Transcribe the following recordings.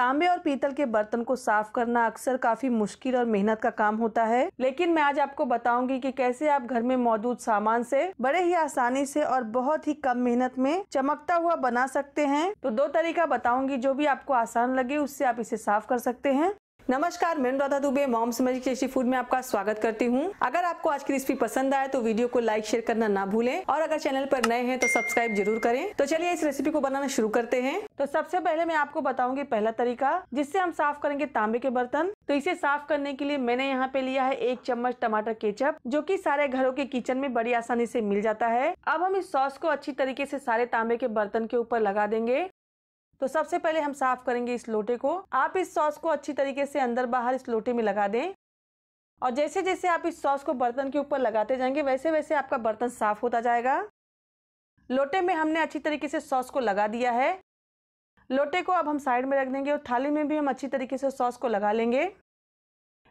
तांबे और पीतल के बर्तन को साफ करना अक्सर काफी मुश्किल और मेहनत का काम होता है लेकिन मैं आज आपको बताऊंगी कि कैसे आप घर में मौजूद सामान से बड़े ही आसानी से और बहुत ही कम मेहनत में चमकता हुआ बना सकते हैं तो दो तरीका बताऊंगी जो भी आपको आसान लगे उससे आप इसे साफ कर सकते हैं नमस्कार मैं राधा दुबे मॉम समझ टेस्टी फूड में आपका स्वागत करती हूँ अगर आपको आज की रेसिपी पसंद आए तो वीडियो को लाइक शेयर करना ना भूलें और अगर चैनल पर नए हैं तो सब्सक्राइब जरूर करें तो चलिए इस रेसिपी को बनाना शुरू करते हैं तो सबसे पहले मैं आपको बताऊंगी पहला तरीका जिससे हम साफ करेंगे तांबे के बर्तन तो इसे साफ करने के लिए मैंने यहाँ पे लिया है एक चम्मच टमाटर केचप जो की सारे घरों के किचन में बड़ी आसानी से मिल जाता है अब हम इस सॉस को अच्छी तरीके से सारे तांबे के बर्तन के ऊपर लगा देंगे तो सबसे पहले हम साफ करेंगे इस लोटे को आप इस सॉस को अच्छी तरीके से अंदर बाहर इस लोटे में लगा दें और जैसे जैसे आप इस सॉस को बर्तन के ऊपर लगाते जाएंगे वैसे वैसे आपका बर्तन साफ होता जाएगा लोटे में हमने अच्छी तरीके से सॉस को लगा दिया है लोटे को अब हम साइड में रख देंगे और थाली में भी हम अच्छी तरीके से सॉस को लगा लेंगे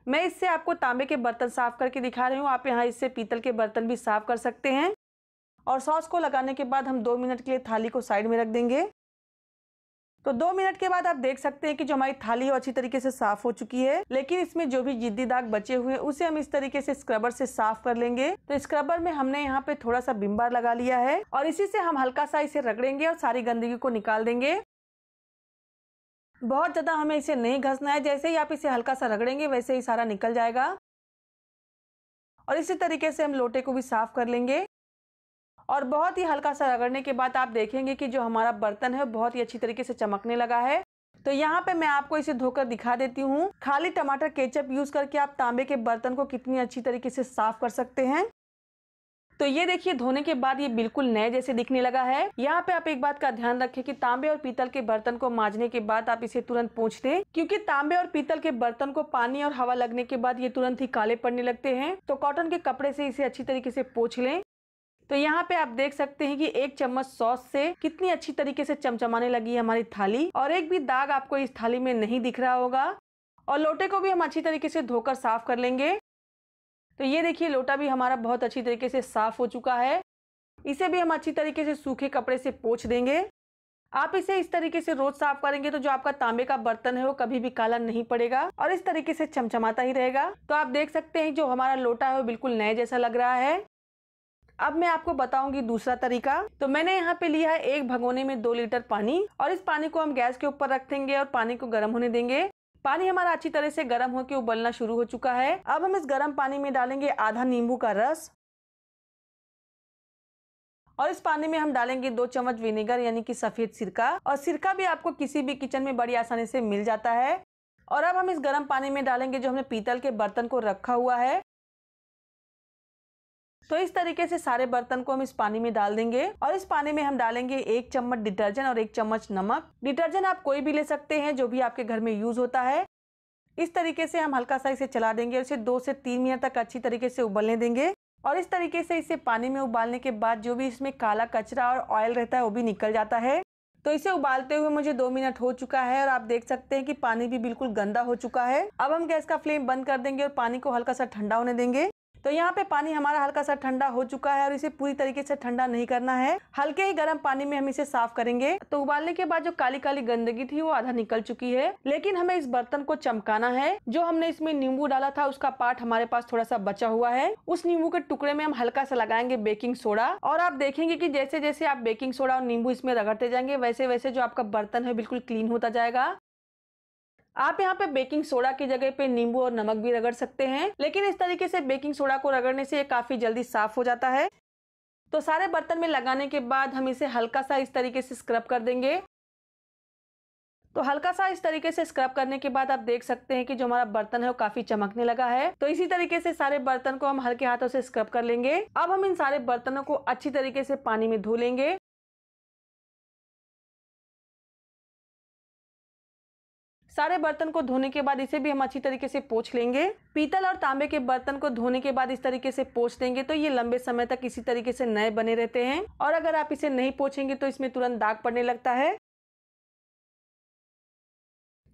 मैं इससे आपको तांबे के बर्तन साफ करके दिखा रही हूँ आप यहाँ इससे पीतल के बर्तन भी साफ कर सकते हैं और सॉस को लगाने के बाद हम दो मिनट के लिए थाली को साइड में रख देंगे तो दो मिनट के बाद आप देख सकते हैं कि जो हमारी थाली अच्छी तरीके से साफ हो चुकी है लेकिन इसमें जो भी जिद्दी दाग बचे हुए हैं उसे हम इस तरीके से स्क्रबर से साफ कर लेंगे तो स्क्रबर में हमने यहाँ पे थोड़ा सा बिम्बार लगा लिया है और इसी से हम हल्का सा इसे रगड़ेंगे और सारी गंदगी को निकाल देंगे बहुत ज्यादा हमें इसे नहीं घसना है जैसे ही आप इसे हल्का सा रगड़ेंगे वैसे ही सारा निकल जाएगा और इसी तरीके से हम लोटे को भी साफ कर लेंगे और बहुत ही हल्का सा रगड़ने के बाद आप देखेंगे कि जो हमारा बर्तन है बहुत ही अच्छी तरीके से चमकने लगा है तो यहाँ पे मैं आपको इसे धोकर दिखा देती हूँ खाली टमाटर केचप यूज करके आप तांबे के बर्तन को कितनी अच्छी तरीके से साफ कर सकते हैं तो ये देखिए धोने के बाद ये बिल्कुल नए जैसे दिखने लगा है यहाँ पे आप एक बात का ध्यान रखें कि तांबे और पीतल के बर्तन को मांजने के बाद आप इसे तुरंत पूछ दें क्योंकि तांबे और पीतल के बर्तन को पानी और हवा लगने के बाद ये तुरंत ही काले पड़ने लगते हैं तो कॉटन के कपड़े से इसे अच्छी तरीके से पोछ लें तो यहाँ पे आप देख सकते हैं कि एक चम्मच सॉस से कितनी अच्छी तरीके से चमचमाने लगी है हमारी थाली और एक भी दाग आपको इस थाली में नहीं दिख रहा होगा और लोटे को भी हम अच्छी तरीके से धोकर साफ कर लेंगे तो ये देखिए लोटा भी हमारा बहुत अच्छी तरीके से साफ हो चुका है इसे भी हम अच्छी तरीके से सूखे कपड़े से पोछ देंगे आप इसे इस तरीके से रोज साफ करेंगे तो जो आपका तांबे का बर्तन है वो कभी भी काला नहीं पड़ेगा और इस तरीके से चमचमाता ही रहेगा तो आप देख सकते हैं जो हमारा लोटा है वो बिल्कुल नए जैसा लग रहा है अब मैं आपको बताऊंगी दूसरा तरीका तो मैंने यहाँ पे लिया है एक भगोने में दो लीटर पानी और इस पानी को हम गैस के ऊपर रख देंगे और पानी को गर्म होने देंगे पानी हमारा अच्छी तरह से गर्म होकर उबलना शुरू हो चुका है अब हम इस गर्म पानी में डालेंगे आधा नींबू का रस और इस पानी में हम डालेंगे दो चम्मच विनेगर यानी कि सफेद सिरका और सिरका भी आपको किसी भी किचन में बड़ी आसानी से मिल जाता है और अब हम इस गर्म पानी में डालेंगे जो हमने पीतल के बर्तन को रखा हुआ है तो इस तरीके से सारे बर्तन को हम इस पानी में डाल देंगे और इस पानी में हम डालेंगे एक चम्मच डिटर्जेंट और एक चम्मच नमक डिटर्जेंट आप कोई भी ले सकते हैं जो भी आपके घर में यूज होता है इस तरीके से हम हल्का सा इसे चला देंगे और इसे दो से तीन मिनट तक अच्छी तरीके से उबलने देंगे और इस तरीके से इसे पानी में उबालने के बाद जो भी इसमें काला कचरा और ऑयल रहता है वो भी निकल जाता है तो इसे उबालते हुए मुझे दो मिनट हो चुका है और आप देख सकते हैं कि पानी भी बिल्कुल गंदा हो चुका है अब हम गैस का फ्लेम बंद कर देंगे और पानी को हल्का सा ठंडा होने देंगे तो यहाँ पे पानी हमारा हल्का सा ठंडा हो चुका है और इसे पूरी तरीके से ठंडा नहीं करना है हल्के ही गर्म पानी में हम इसे साफ करेंगे तो उबालने के बाद जो काली काली गंदगी थी वो आधा निकल चुकी है लेकिन हमें इस बर्तन को चमकाना है जो हमने इसमें नींबू डाला था उसका पार्ट हमारे पास थोड़ा सा बचा हुआ है उस नींबू के टुकड़े में हम हल्का सा लगाएंगे बेकिंग सोडा और आप देखेंगे की जैसे जैसे आप बेकिंग सोडा और नींबू इसमें रगड़ते जाएंगे वैसे वैसे जो आपका बर्तन है बिल्कुल क्लीन होता जाएगा आप यहाँ पे बेकिंग सोडा की जगह पे नींबू और नमक भी रगड़ सकते हैं लेकिन इस तरीके से बेकिंग सोडा को रगड़ने से ये काफ़ी जल्दी साफ हो जाता है तो सारे बर्तन में लगाने के बाद हम इसे हल्का सा इस तरीके से स्क्रब कर देंगे तो हल्का सा इस तरीके से स्क्रब करने के बाद आप देख सकते हैं कि जो हमारा बर्तन है वो काफी चमकने लगा है तो इसी तरीके से सारे बर्तन को हम हल्के हाथों से स्क्रब कर लेंगे अब हम इन सारे बर्तनों को अच्छी तरीके से पानी में धो लेंगे सारे बर्तन को धोने के बाद इसे भी हम अच्छी तरीके से पोछ लेंगे पीतल और तांबे के बर्तन को धोने के बाद इस तरीके से पोछ देंगे तो ये लंबे समय तक इसी तरीके से नए बने रहते हैं और अगर आप इसे नहीं पोछेंगे तो इसमें तुरंत दाग पड़ने लगता है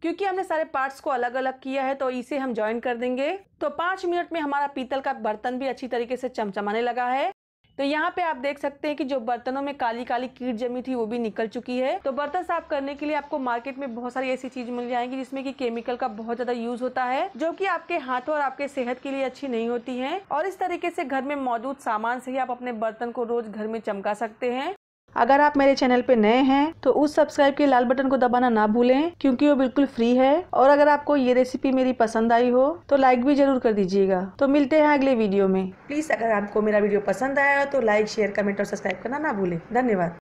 क्योंकि हमने सारे पार्ट्स को अलग अलग किया है तो इसे हम ज्वाइन कर देंगे तो पांच मिनट में हमारा पीतल का बर्तन भी अच्छी तरीके से चमचमाने लगा है तो यहाँ पे आप देख सकते हैं कि जो बर्तनों में काली काली कीट जमी थी वो भी निकल चुकी है तो बर्तन साफ करने के लिए आपको मार्केट में बहुत सारी ऐसी चीज मिल जाएंगी जिसमें कि केमिकल का बहुत ज्यादा यूज होता है जो कि आपके हाथों और आपके सेहत के लिए अच्छी नहीं होती है और इस तरीके से घर में मौजूद सामान से ही आप अपने बर्तन को रोज घर में चमका सकते हैं अगर आप मेरे चैनल पे नए हैं तो उस सब्सक्राइब के लाल बटन को दबाना ना भूलें क्योंकि वो बिल्कुल फ्री है और अगर आपको ये रेसिपी मेरी पसंद आई हो तो लाइक भी जरूर कर दीजिएगा तो मिलते हैं अगले वीडियो में प्लीज अगर आपको मेरा वीडियो पसंद आया तो लाइक शेयर कमेंट और सब्सक्राइब करना ना भूलें धन्यवाद